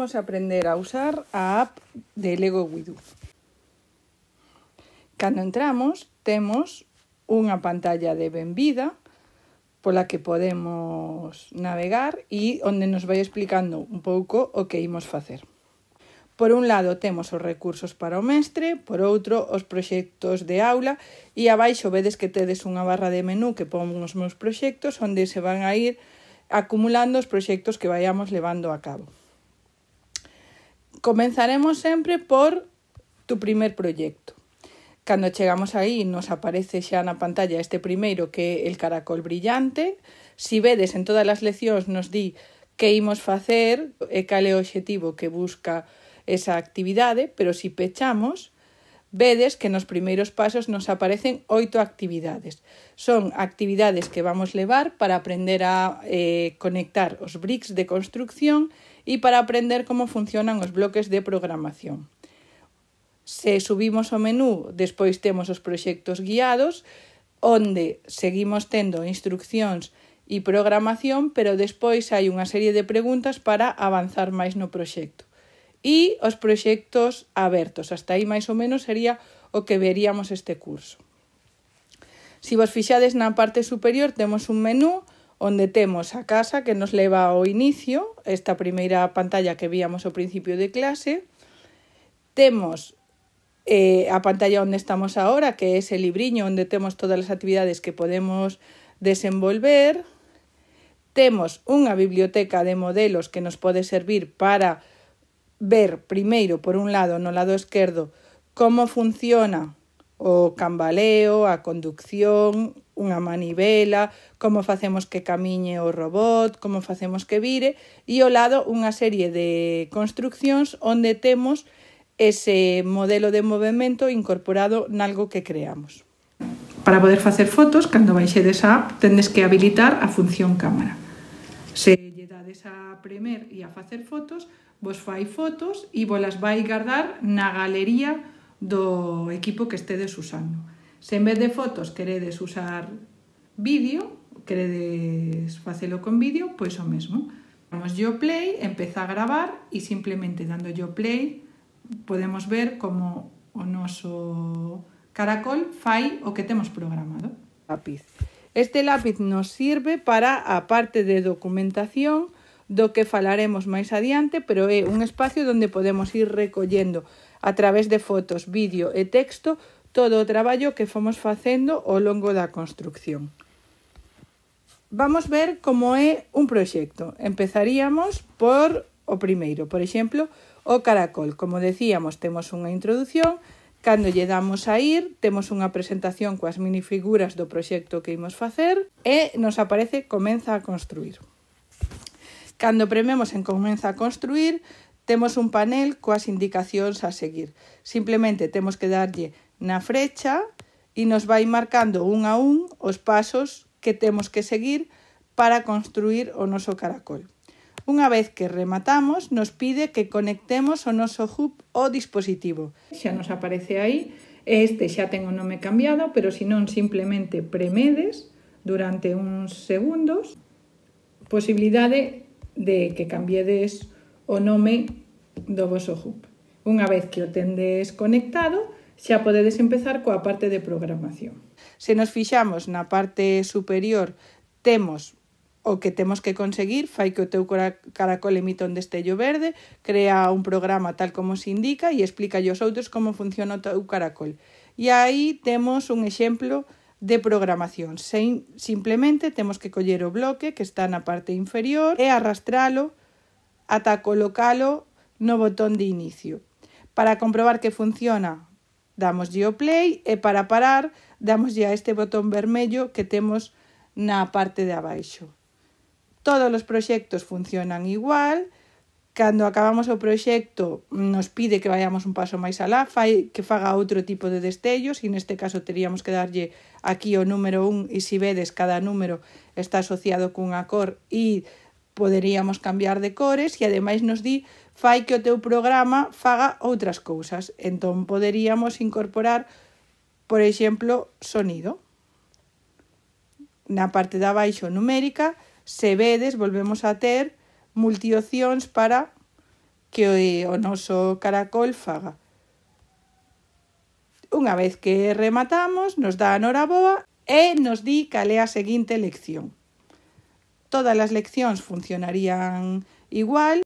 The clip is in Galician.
imos aprender a usar a app de Lego Widu. Cando entramos, temos unha pantalla de benvida pola que podemos navegar e onde nos vai explicando un pouco o que imos facer. Por un lado temos os recursos para o mestre, por outro os proxectos de aula e abaixo vedes que tedes unha barra de menú que pon os meus proxectos onde se van a ir acumulando os proxectos que vayamos levando a cabo comenzaremos sempre por tu primer proyecto. Cando chegamos aí nos aparece xa na pantalla este primeiro que é el caracol brillante. Si vedes en todas as leccións nos di que imos facer e cal é o objetivo que busca esa actividade, pero si pechamos, Vedes que nos primeiros pasos nos aparecen oito actividades. Son actividades que vamos levar para aprender a eh, conectar os bricks de construcción e para aprender como funcionan os bloques de programación. Se subimos ao menú, despois temos os proxectos guiados, onde seguimos tendo instruccións e programación, pero despois hai unha serie de preguntas para avanzar máis no proxecto e os proxectos abertos. Hasta aí máis ou menos sería o que veríamos este curso. Si vos fixades na parte superior temos un menú onde temos a casa que nos leva ao inicio, esta primeira pantalla que víamos ao principio de clase. Temos eh, a pantalla onde estamos ahora, que é ese libriño onde temos todas as actividades que podemos desenvolver. Temos unha biblioteca de modelos que nos pode servir para ver primeiro, por un lado, no lado esquerdo, como funciona o cambaleo, a conducción, unha manivela, como facemos que camiñe o robot, como facemos que vire, e ao lado unha serie de construccións onde temos ese modelo de movimento incorporado nalgo que creamos. Para poder facer fotos, cando baixedes a app, tendes que habilitar a función cámara. Se dades a premer e a facer fotos, vos fai fotos e vos las vai guardar na galería do equipo que estedes usando. Se en vez de fotos queredes usar vídeo, queredes facelo con vídeo, pois o mesmo. Damos yo play, empeza a gravar e simplemente dando yo play podemos ver como o noso caracol fai o que temos programado. Lápiz. Este lápiz nos sirve para a parte de documentación do que falaremos máis adiante, pero é un espacio onde podemos ir recollendo a través de fotos, vídeo e texto todo o traballo que fomos facendo ao longo da construcción. Vamos ver como é un proxecto. Empezaríamos por o primeiro, por exemplo, o caracol. Como decíamos, temos unha introdución, Cando lle damos a ir, temos unha presentación coas minifiguras do proxecto que imos facer e nos aparece Comeza a construir. Cando prememos en Comeza a construir, temos un panel coas indicacións a seguir. Simplemente temos que darlle na frecha e nos vai marcando un a un os pasos que temos que seguir para construir o noso caracol. Unha vez que rematamos, nos pide que conectemos o noso hub ao dispositivo. Xa nos aparece aí, este xa ten o nome cambiado, pero se non simplemente premedes durante uns segundos, posibilidade de que cambiedes o nome do voso hub. Unha vez que o tendes conectado, xa podedes empezar coa parte de programación. Se nos fixamos na parte superior, temos o que temos que conseguir fai que o teu caracol emita un destello verde, crea un programa tal como se indica e explica aos outros como funciona o teu caracol. E aí temos un exemplo de programación. simplemente temos que coller o bloque que está na parte inferior e arrastralo ata colocalo no botón de inicio. Para comprobar que funciona, damoslle o play e para parar, damoslle a este botón vermello que temos na parte de abaixo. Todos os proxectos funcionan igual, cando acabamos o proxecto nos pide que vayamos un paso máis alá, fai que faga outro tipo de destellos e neste caso teríamos que darlle aquí o número 1 e se vedes cada número está asociado cunha cor e poderíamos cambiar de cores e ademais nos di fai que o teu programa faga outras cousas. Entón poderíamos incorporar, por exemplo, sonido. Na parte da baixo numérica, se vedes, volvemos a ter multiocións para que o noso caracol faga. Unha vez que rematamos, nos dá a boa e nos di cale a seguinte lección. Todas as leccións funcionarían igual,